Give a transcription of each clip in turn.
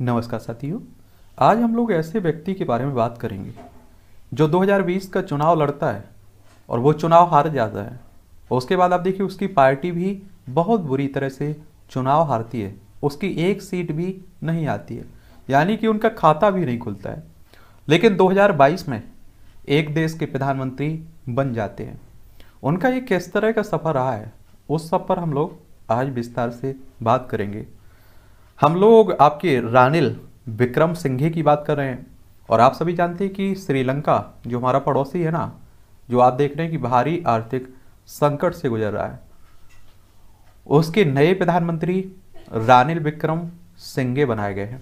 नमस्कार साथियों आज हम लोग ऐसे व्यक्ति के बारे में बात करेंगे जो 2020 का चुनाव लड़ता है और वो चुनाव हार जाता है और उसके बाद आप देखिए उसकी पार्टी भी बहुत बुरी तरह से चुनाव हारती है उसकी एक सीट भी नहीं आती है यानी कि उनका खाता भी नहीं खुलता है लेकिन 2022 में एक देश के प्रधानमंत्री बन जाते हैं उनका ये किस तरह का सफ़र रहा है उस सब पर हम लोग आज विस्तार से बात करेंगे हम लोग आपके रानिल विक्रम सिंघे की बात कर रहे हैं और आप सभी जानते हैं कि श्रीलंका जो हमारा पड़ोसी है ना जो आप देख रहे हैं कि भारी आर्थिक संकट से गुजर रहा है उसके नए प्रधानमंत्री रानिल विक्रम सिंघे बनाए गए हैं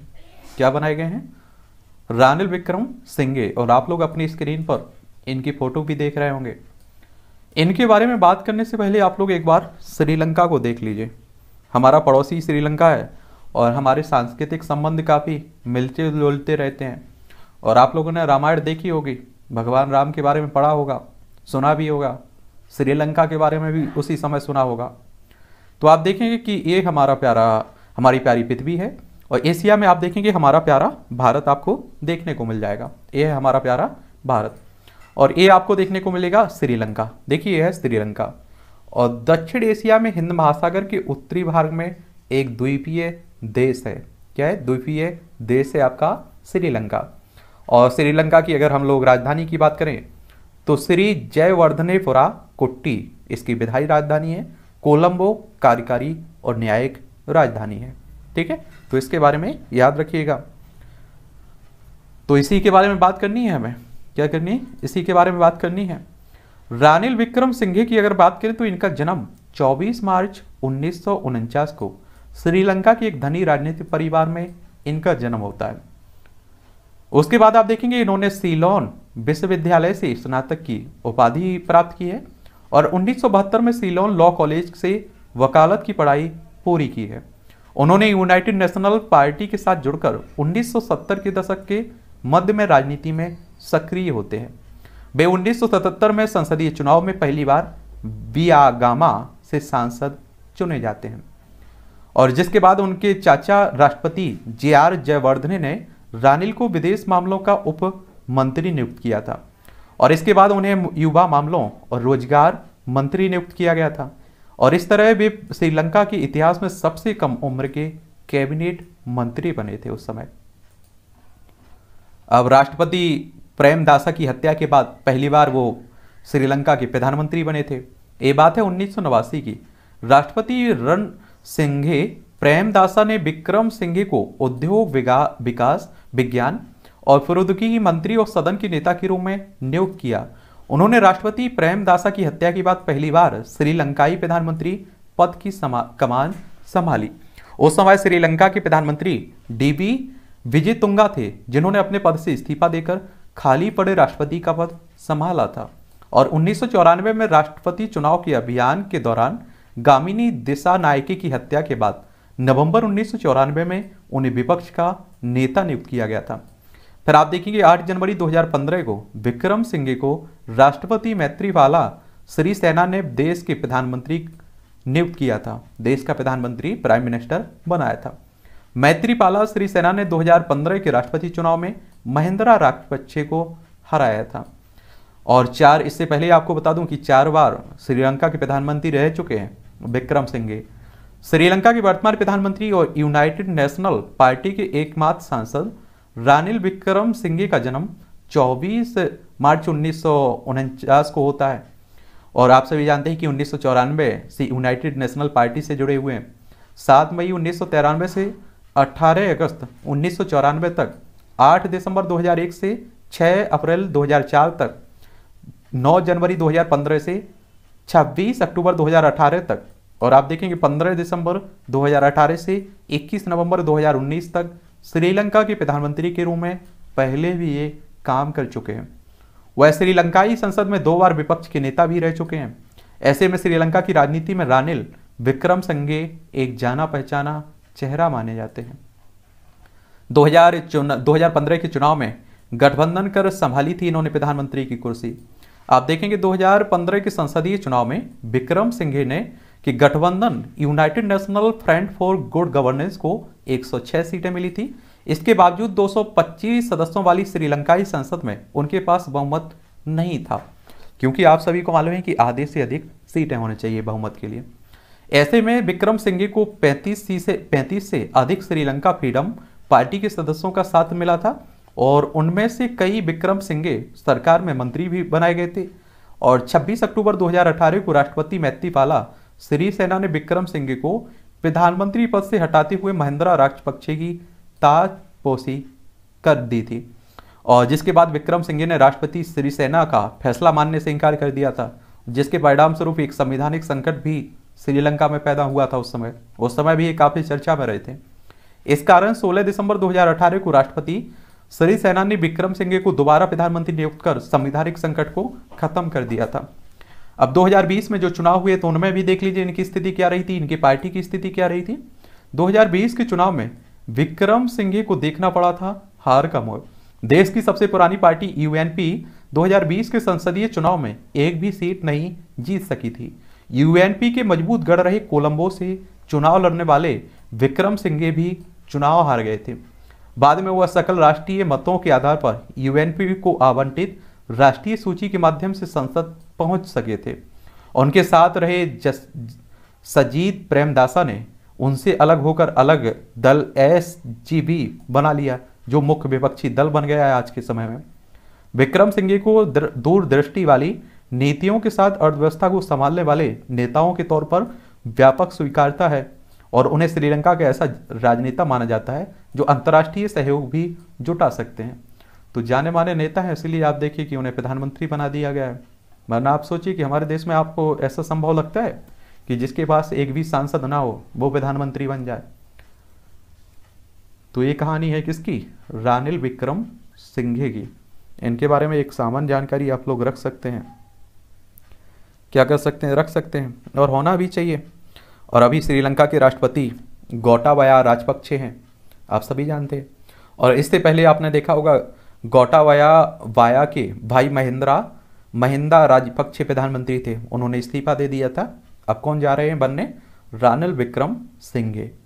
क्या बनाए गए हैं रानिल विक्रम सिंघे और आप लोग अपनी स्क्रीन पर इनकी फोटो भी देख रहे होंगे इनके बारे में बात करने से पहले आप लोग एक बार श्रीलंका को देख लीजिए हमारा पड़ोसी श्रीलंका है और हमारे सांस्कृतिक संबंध काफ़ी मिलते जुलते रहते हैं और आप लोगों ने रामायण देखी होगी भगवान राम के बारे में पढ़ा होगा सुना भी होगा श्रीलंका के बारे में भी उसी समय सुना होगा तो आप देखेंगे कि ये हमारा प्यारा हमारी प्यारी पृथ्वी है और एशिया में आप देखेंगे हमारा प्यारा भारत आपको देखने को मिल जाएगा ये है हमारा प्यारा भारत और ये आपको देखने को मिलेगा श्रीलंका देखिए यह है श्रीलंका और दक्षिण एशिया में हिंद महासागर के उत्तरी भाग में एक द्वीपीय देश है क्या है द्वीपीय देश है आपका श्रीलंका और श्रीलंका की अगर हम लोग राजधानी की बात करें तो श्री जयवर्धनेपुरा कोट्टी इसकी विधायी राजधानी है कोलंबो कार्यकारी और न्यायिक राजधानी है ठीक है तो इसके बारे में याद रखिएगा तो इसी के बारे में बात करनी है हमें क्या करनी है इसी के बारे में बात करनी है रानिल विक्रम सिंघे की अगर बात करें तो इनका जन्म 24 मार्च उन्नीस को श्रीलंका के एक धनी राजनीतिक परिवार में इनका जन्म होता है उसके बाद आप देखेंगे इन्होंने सीलोन विश्वविद्यालय से स्नातक की उपाधि प्राप्त की है और उन्नीस में सीलोन लॉ कॉलेज से वकालत की पढ़ाई पूरी की है उन्होंने यूनाइटेड नेशनल पार्टी के साथ जुड़कर 1970 के दशक के मध्य में राजनीति में सक्रिय होते हैं वे 1977 में संसदीय चुनाव में पहली बार बियागामा से सांसद चुने जाते हैं और जिसके बाद उनके चाचा राष्ट्रपति जे आर जयवर्धने ने रानिल को विदेश मामलों का उप मंत्री नियुक्त किया था और इसके बाद उन्हें युवा मामलों और रोजगार मंत्री नियुक्त किया गया था और इस तरह वे श्रीलंका के इतिहास में सबसे कम उम्र के कैबिनेट मंत्री बने थे उस समय अब राष्ट्रपति प्रेमदासा की हत्या के बाद पहली बार वो श्रीलंका के प्रधानमंत्री बने थे ये बात है उन्नीस की राष्ट्रपति रण सिंघे प्रेमदासा ने विक्रम सिंघे को उद्योग विकास विज्ञान और प्रौद्योगिकी मंत्री और सदन के नेता के रूप में नियुक्त किया उन्होंने राष्ट्रपति प्रेमदासा की हत्या के बाद पहली बार श्रीलंकाई प्रधानमंत्री पद की कमान संभाली उस समय श्रीलंका के प्रधानमंत्री डीबी विजय तुंगा थे जिन्होंने अपने पद से इस्तीफा देकर खाली पड़े राष्ट्रपति का पद संभाला था और उन्नीस में राष्ट्रपति चुनाव के अभियान के दौरान गामिनी दिशा नायके की हत्या के बाद नवंबर उन्नीस में उन्हें विपक्ष का नेता नियुक्त किया गया था फिर आप देखेंगे 8 जनवरी 2015 को विक्रम सिंघे को राष्ट्रपति मैत्रीवाला श्री सेना ने देश के प्रधानमंत्री नियुक्त किया था देश का प्रधानमंत्री प्राइम मिनिस्टर बनाया था मैत्रीपाला श्री सेना ने 2015 के राष्ट्रपति चुनाव में महिंद्रा राजपक्षे को हराया था और चार इससे पहले आपको बता दूं कि चार बार श्रीलंका के प्रधानमंत्री रह चुके हैं विक्रम सिंघे श्रीलंका के वर्तमान प्रधानमंत्री और यूनाइटेड नेशनल पार्टी के एकमात्र सांसद रानिल विक्रम सिंघे का जन्म 24 मार्च उन्नीस को होता है और आप सभी जानते हैं कि उन्नीस से यूनाइटेड नेशनल पार्टी से जुड़े हुए हैं सात मई उन्नीस से 18 अगस्त उन्नीस तक 8 दिसंबर 2001 से 6 अप्रैल 2004 तक 9 जनवरी 2015 से 26 अक्टूबर 2018 तक और आप देखेंगे 15 दिसंबर 2018 से 21 नवंबर 2019 तक श्रीलंका के प्रधानमंत्री के रूप में पहले भी ये काम कर चुके हैं वह श्रीलंकाई संसद में दो बार विपक्ष के नेता भी रह चुके हैं ऐसे में श्रीलंका की राजनीति में रानिल विक्रम संगे एक जाना पहचाना चेहरा माने जाते हैं दो हजार के चुनाव में गठबंधन कर संभाली थी इन्होंने प्रधानमंत्री की कुर्सी आप देखेंगे 2015 के संसदीय चुनाव में विक्रम सिंघे ने कि गठबंधन united national front for good governance को 106 सीटें मिली थी इसके बावजूद 225 सदस्यों वाली श्रीलंकाई संसद में उनके पास बहुमत नहीं था क्योंकि आप सभी को मालूम है कि आधे से अधिक सीटें होनी चाहिए बहुमत के लिए ऐसे में विक्रम सिंघे को 35 सी से 35 से अधिक श्रीलंका फ्रीडम पार्टी के सदस्यों का साथ मिला था और उनमें से कई विक्रम सिंघे सरकार में मंत्री भी बनाए गए थे और 26 अक्टूबर 2018 को राष्ट्रपति मैत्रीपाला सिरीसेना ने विक्रम सिंघे को प्रधानमंत्री पद से हटाते हुए महिंद्रा राजपक्षे की ताजपोशी कर दी थी और जिसके बाद विक्रम सिंघे ने राष्ट्रपति सिरीसेना का फैसला मानने से इनकार कर दिया था जिसके परिणाम स्वरूप एक संवैधानिक संकट भी श्रीलंका में पैदा हुआ था उस समय उस समय भी ये काफ़ी चर्चा में रहे थे इस कारण 16 दिसंबर 2018 को राष्ट्रपति सरी सेना ने विक्रम सिंघे को दोबारा प्रधानमंत्री नियुक्त कर संवैधानिक संकट को खत्म कर दिया था अब 2020 में जो चुनाव हुए तो उनमें भी देख लीजिए इनकी स्थिति क्या रही थी इनकी पार्टी की स्थिति क्या रही थी 2020 के चुनाव में विक्रम सिंघे को देखना पड़ा था हार का मोह देश की सबसे पुरानी पार्टी यूएनपी 2020 के संसदीय चुनाव में एक भी सीट नहीं जीत सकी थी यूएनपी के मजबूत गढ़ रहे कोलंबो से चुनाव लड़ने वाले विक्रम सिंघे भी चुनाव हार गए थे बाद में वह सकल राष्ट्रीय मतों के आधार पर यूएनपी को आवंटित राष्ट्रीय सूची के माध्यम से संसद पहुंच सके थे उनके साथ रहे जस सजीत प्रेमदासा ने उनसे अलग होकर अलग दल एस बना लिया जो मुख्य विपक्षी दल बन गया है आज के समय में विक्रम सिंघे को दूरदृष्टि वाली नीतियों के साथ अर्थव्यवस्था को संभालने वाले नेताओं के तौर पर व्यापक स्वीकारता है और उन्हें श्रीलंका का ऐसा राजनेता माना जाता है जो अंतर्राष्ट्रीय सहयोग भी जुटा सकते हैं तो जाने माने नेता हैं इसलिए आप देखिए कि उन्हें प्रधानमंत्री बना दिया गया है वरना आप सोचिए कि हमारे देश में आपको ऐसा संभव लगता है कि जिसके पास एक भी सांसद ना हो वो प्रधानमंत्री बन जाए तो ये कहानी है किसकी रानिल विक्रम सिंघे की इनके बारे में एक सामान्य जानकारी आप लोग रख सकते हैं क्या कर सकते हैं रख सकते हैं और होना भी चाहिए और अभी श्रीलंका के राष्ट्रपति गोटाबाया राजपक्षे हैं आप सभी जानते हैं और इससे पहले आपने देखा होगा गोटाबाया वाया के भाई महिंद्रा महिंदा राजपक्षे प्रधानमंत्री थे उन्होंने इस्तीफा दे दिया था अब कौन जा रहे हैं बनने रानिल विक्रम सिंघे